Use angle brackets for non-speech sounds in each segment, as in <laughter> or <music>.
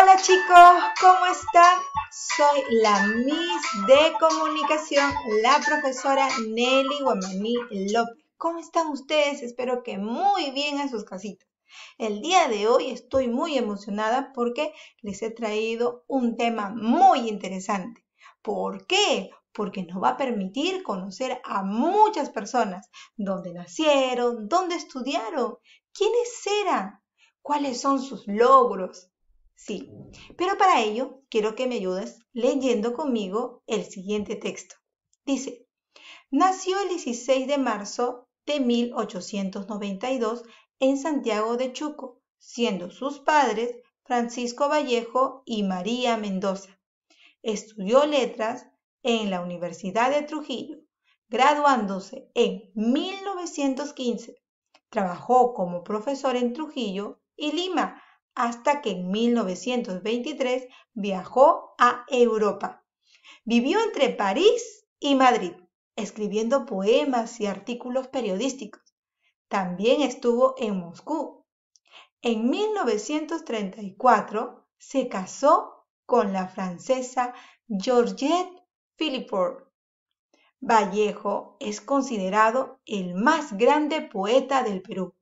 Hola chicos, ¿cómo están? Soy la Miss de Comunicación, la profesora Nelly Guamaní López. ¿Cómo están ustedes? Espero que muy bien en sus casitas. El día de hoy estoy muy emocionada porque les he traído un tema muy interesante. ¿Por qué? porque nos va a permitir conocer a muchas personas, dónde nacieron, dónde estudiaron, quiénes eran, cuáles son sus logros, Sí, pero para ello quiero que me ayudes leyendo conmigo el siguiente texto. Dice, nació el 16 de marzo de 1892 en Santiago de Chuco, siendo sus padres Francisco Vallejo y María Mendoza. Estudió letras en la Universidad de Trujillo, graduándose en 1915. Trabajó como profesor en Trujillo y Lima hasta que en 1923 viajó a Europa. Vivió entre París y Madrid, escribiendo poemas y artículos periodísticos. También estuvo en Moscú. En 1934 se casó con la francesa Georgette Philippot. Vallejo es considerado el más grande poeta del Perú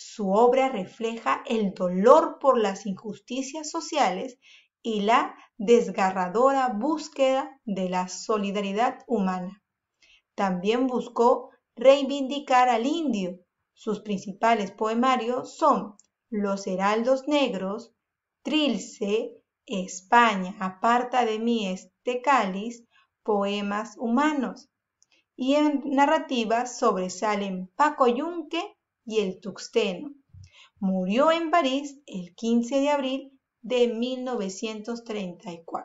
su obra refleja el dolor por las injusticias sociales y la desgarradora búsqueda de la solidaridad humana. También buscó reivindicar al indio. Sus principales poemarios son Los Heraldos Negros, Trilce, España, aparta de mí este cáliz, poemas humanos. Y en narrativas sobresalen Paco Yunque y el tuxteno. Murió en París el 15 de abril de 1934.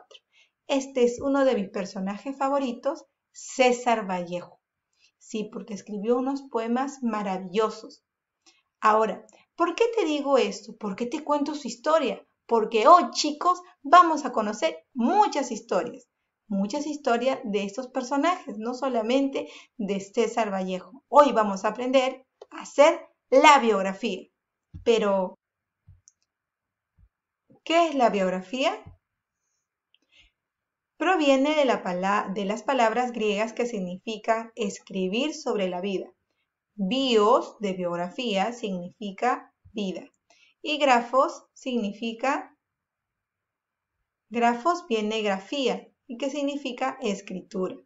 Este es uno de mis personajes favoritos, César Vallejo. Sí, porque escribió unos poemas maravillosos. Ahora, ¿por qué te digo esto? ¿Por qué te cuento su historia? Porque hoy, chicos, vamos a conocer muchas historias muchas historias de estos personajes, no solamente de César Vallejo. Hoy vamos a aprender a ser la biografía. Pero, ¿qué es la biografía? Proviene de, la de las palabras griegas que significan escribir sobre la vida. Bios de biografía significa vida y grafos significa grafos viene grafía y que significa escritura.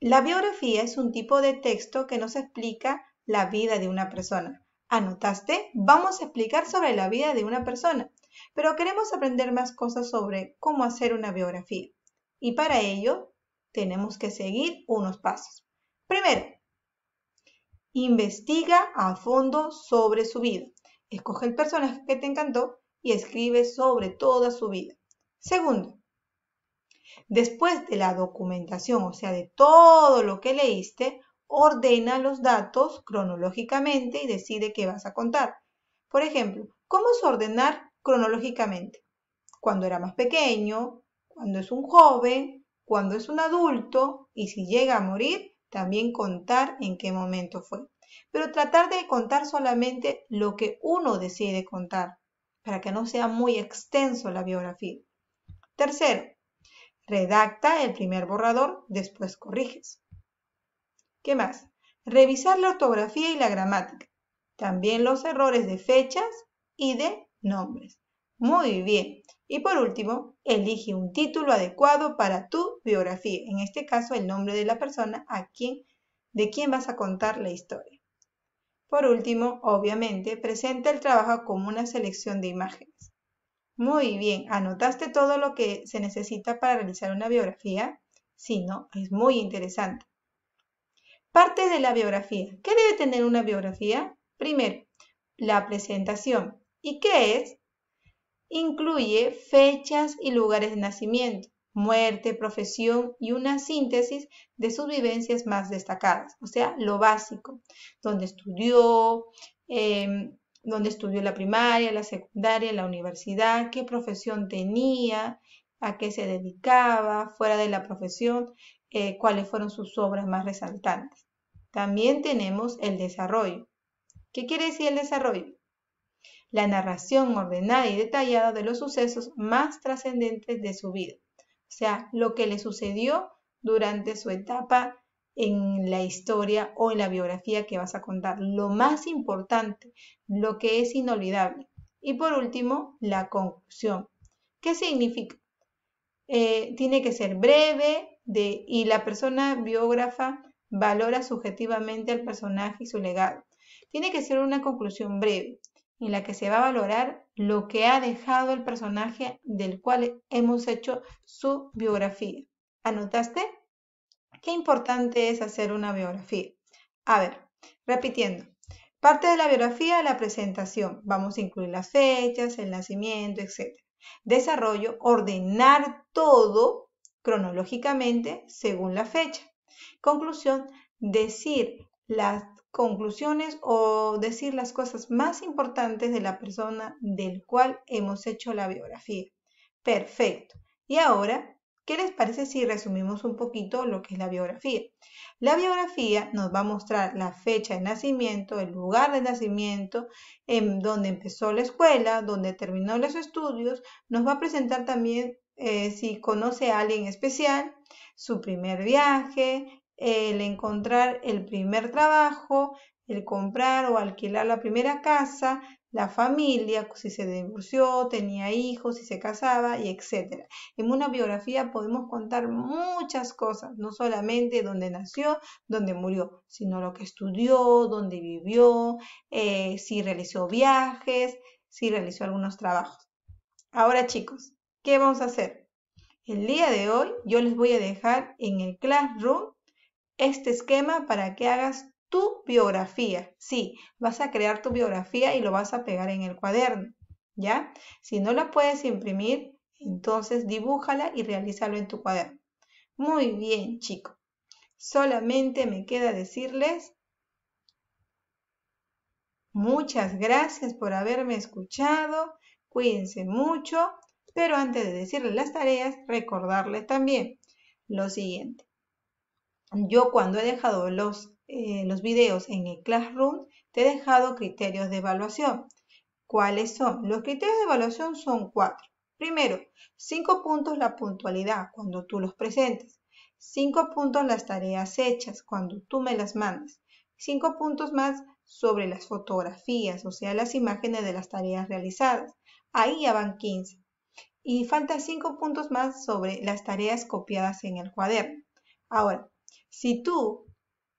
La biografía es un tipo de texto que nos explica la vida de una persona. ¿Anotaste? Vamos a explicar sobre la vida de una persona, pero queremos aprender más cosas sobre cómo hacer una biografía. Y para ello tenemos que seguir unos pasos. Primero, investiga a fondo sobre su vida. Escoge el personaje que te encantó y escribe sobre toda su vida. Segundo, Después de la documentación, o sea, de todo lo que leíste, ordena los datos cronológicamente y decide qué vas a contar. Por ejemplo, ¿cómo es ordenar cronológicamente? Cuando era más pequeño, cuando es un joven, cuando es un adulto y si llega a morir, también contar en qué momento fue. Pero tratar de contar solamente lo que uno decide contar, para que no sea muy extenso la biografía. Tercero, Redacta el primer borrador, después corriges. ¿Qué más? Revisar la ortografía y la gramática. También los errores de fechas y de nombres. Muy bien. Y por último, elige un título adecuado para tu biografía. En este caso, el nombre de la persona a de quien vas a contar la historia. Por último, obviamente, presenta el trabajo como una selección de imágenes. Muy bien, ¿anotaste todo lo que se necesita para realizar una biografía? Sí, ¿no? Es muy interesante. Parte de la biografía. ¿Qué debe tener una biografía? Primero, la presentación. ¿Y qué es? Incluye fechas y lugares de nacimiento, muerte, profesión y una síntesis de sus vivencias más destacadas, o sea, lo básico, donde estudió, em, dónde estudió la primaria, la secundaria, la universidad, qué profesión tenía, a qué se dedicaba, fuera de la profesión, eh, cuáles fueron sus obras más resaltantes. También tenemos el desarrollo. ¿Qué quiere decir el desarrollo? La narración ordenada y detallada de los sucesos más trascendentes de su vida, o sea, lo que le sucedió durante su etapa en la historia o en la biografía que vas a contar. Lo más importante, lo que es inolvidable. Y por último, la conclusión. ¿Qué significa? Eh, tiene que ser breve de, y la persona biógrafa valora subjetivamente al personaje y su legado. Tiene que ser una conclusión breve en la que se va a valorar lo que ha dejado el personaje del cual hemos hecho su biografía. ¿Anotaste? qué importante es hacer una biografía. A ver, repitiendo. Parte de la biografía, la presentación. Vamos a incluir las fechas, el nacimiento, etc. Desarrollo, ordenar todo cronológicamente según la fecha. Conclusión, decir las conclusiones o decir las cosas más importantes de la persona del cual hemos hecho la biografía. Perfecto. Y ahora ¿Qué les parece si resumimos un poquito lo que es la biografía? La biografía nos va a mostrar la fecha de nacimiento, el lugar de nacimiento, en donde empezó la escuela, donde terminó los estudios. Nos va a presentar también eh, si conoce a alguien especial, su primer viaje, el encontrar el primer trabajo, el comprar o alquilar la primera casa, la familia, si se divorció, tenía hijos, si se casaba y etcétera En una biografía podemos contar muchas cosas, no solamente dónde nació, dónde murió, sino lo que estudió, dónde vivió, eh, si realizó viajes, si realizó algunos trabajos. Ahora chicos, ¿qué vamos a hacer? El día de hoy yo les voy a dejar en el Classroom este esquema para que hagas tu biografía. Sí, vas a crear tu biografía y lo vas a pegar en el cuaderno, ¿ya? Si no la puedes imprimir, entonces dibújala y realízalo en tu cuaderno. Muy bien, chico. Solamente me queda decirles muchas gracias por haberme escuchado. Cuídense mucho. Pero antes de decirles las tareas, recordarles también lo siguiente. Yo cuando he dejado los eh, los videos en el Classroom, te he dejado criterios de evaluación. ¿Cuáles son? Los criterios de evaluación son cuatro. Primero, cinco puntos la puntualidad cuando tú los presentes. Cinco puntos las tareas hechas cuando tú me las mandes. Cinco puntos más sobre las fotografías, o sea, las imágenes de las tareas realizadas. Ahí ya van 15. Y faltan cinco puntos más sobre las tareas copiadas en el cuaderno. Ahora, si tú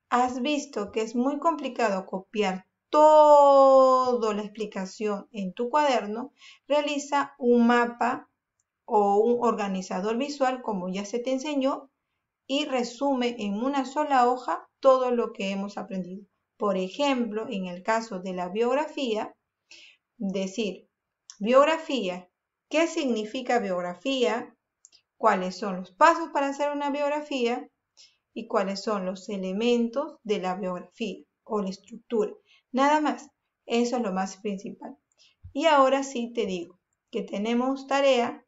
has visto que es muy complicado copiar toda la explicación en tu cuaderno, realiza un mapa o un organizador visual como ya se te enseñó y resume en una sola hoja todo lo que hemos aprendido. Por ejemplo, en el caso de la biografía, decir biografía, ¿qué significa biografía? ¿Cuáles son los pasos para hacer una biografía? y cuáles son los elementos de la biografía o la estructura. Nada más, eso es lo más principal. Y ahora sí te digo que tenemos tarea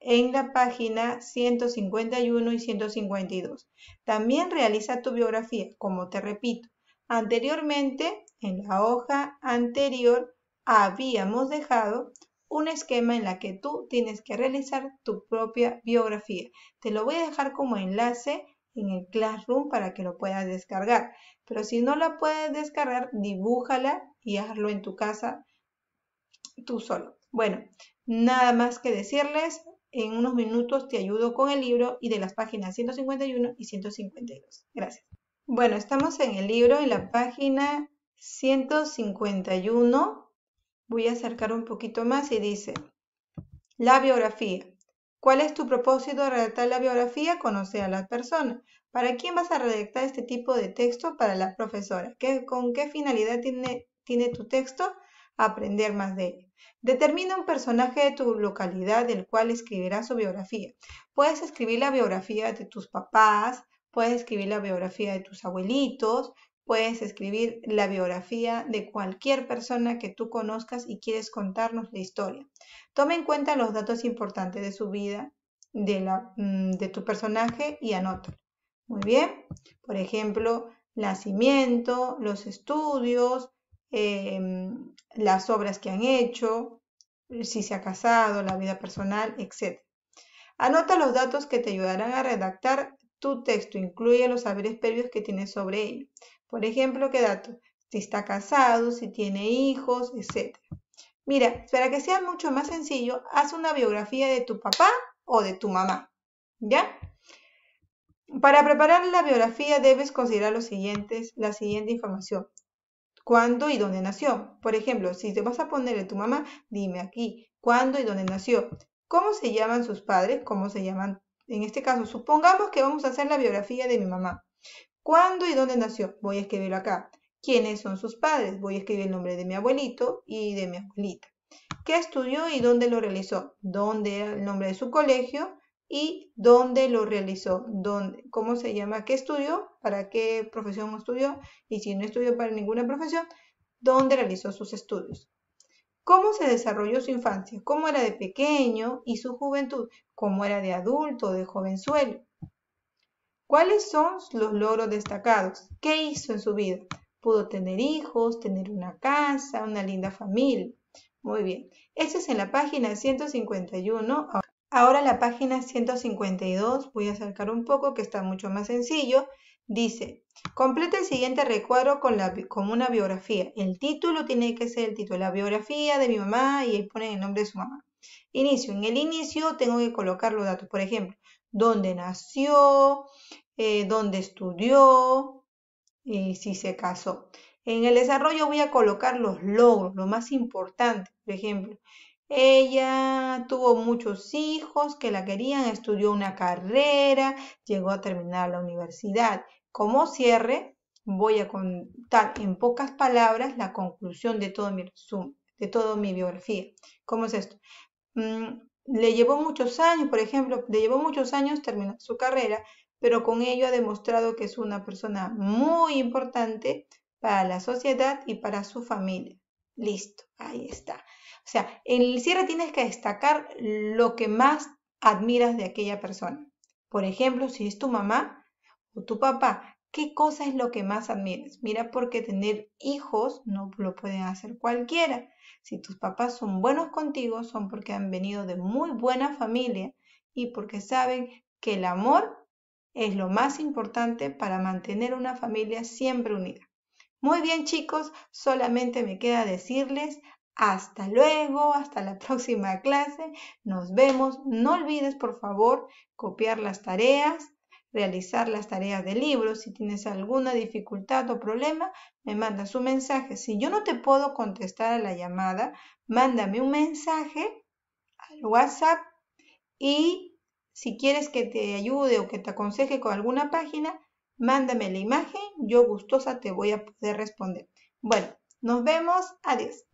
en la página 151 y 152. También realiza tu biografía, como te repito. Anteriormente, en la hoja anterior, habíamos dejado un esquema en la que tú tienes que realizar tu propia biografía. Te lo voy a dejar como enlace en el Classroom para que lo puedas descargar. Pero si no la puedes descargar, dibújala y hazlo en tu casa tú solo. Bueno, nada más que decirles. En unos minutos te ayudo con el libro y de las páginas 151 y 152. Gracias. Bueno, estamos en el libro, en la página 151 Voy a acercar un poquito más y dice, la biografía. ¿Cuál es tu propósito de redactar la biografía? Conocer a la persona. ¿Para quién vas a redactar este tipo de texto? Para la profesora. ¿Qué, ¿Con qué finalidad tiene, tiene tu texto? Aprender más de ella. Determina un personaje de tu localidad del cual escribirás su biografía. Puedes escribir la biografía de tus papás, puedes escribir la biografía de tus abuelitos, Puedes escribir la biografía de cualquier persona que tú conozcas y quieres contarnos la historia. Toma en cuenta los datos importantes de su vida, de, la, mm, de tu personaje y anótalo. Muy bien. Por ejemplo, nacimiento, los estudios, em, las obras que han hecho, si se ha casado, la vida personal, etc. Anota los datos que te ayudarán a redactar tu texto incluye los saberes previos que tienes sobre él. Por ejemplo, qué dato? si está casado, si tiene hijos, etc. Mira, para que sea mucho más sencillo, haz una biografía de tu papá o de tu mamá. ¿Ya? Para preparar la biografía debes considerar los siguientes, la siguiente información. ¿Cuándo y dónde nació? Por ejemplo, si te vas a poner de tu mamá, dime aquí, ¿cuándo y dónde nació? ¿Cómo se llaman sus padres? ¿Cómo se llaman en este caso, supongamos que vamos a hacer la biografía de mi mamá. ¿Cuándo y dónde nació? Voy a escribirlo acá. ¿Quiénes son sus padres? Voy a escribir el nombre de mi abuelito y de mi abuelita. ¿Qué estudió y dónde lo realizó? ¿Dónde era el nombre de su colegio? ¿Y dónde lo realizó? ¿Cómo se llama? ¿Qué estudió? ¿Para qué profesión estudió? Y si no estudió para ninguna profesión, ¿dónde realizó sus estudios? cómo se desarrolló su infancia, cómo era de pequeño y su juventud, cómo era de adulto, de jovenzuelo. ¿Cuáles son los logros destacados? ¿Qué hizo en su vida? Pudo tener hijos, tener una casa, una linda familia. Muy bien, eso es en la página 151. Ahora la página 152 voy a acercar un poco que está mucho más sencillo Dice, completa el siguiente recuadro con, una biografía. El título tiene que ser el título, la biografía de mi mamá y ahí ponen el nombre de su mamá. Inicio, en el inicio tengo que colocar los datos, por ejemplo, dónde nació, eh, dónde estudió y si se casó. En el desarrollo voy a colocar los logros, lo más importante, por ejemplo, ella tuvo muchos hijos que la querían, estudió una carrera, llegó a terminar la universidad. Como cierre, voy a contar en pocas palabras la conclusión de todo mi de toda mi biografía. ¿Cómo es esto? Mm, le llevó muchos años, por ejemplo, le llevó muchos años terminar su carrera, pero con ello ha demostrado que es una persona muy importante para la sociedad y para su familia. Listo, ahí está. O sea, en el cierre tienes que destacar lo que más admiras de aquella persona. Por ejemplo, si es tu mamá, tu papá, ¿qué cosa es lo que más admires? Mira, porque tener hijos no lo pueden hacer cualquiera. Si tus papás son buenos contigo, son porque han venido de muy buena familia y porque saben que el amor es lo más importante para mantener una familia siempre unida. Muy bien chicos, solamente me queda decirles hasta luego, hasta la <laughs> próxima clase. Nos vemos. No olvides, por favor, copiar las tareas realizar las tareas de libro. Si tienes alguna dificultad o problema, me mandas un mensaje. Si yo no te puedo contestar a la llamada, mándame un mensaje al WhatsApp y si quieres que te ayude o que te aconseje con alguna página, mándame la imagen. Yo gustosa te voy a poder responder. Bueno, nos vemos. Adiós.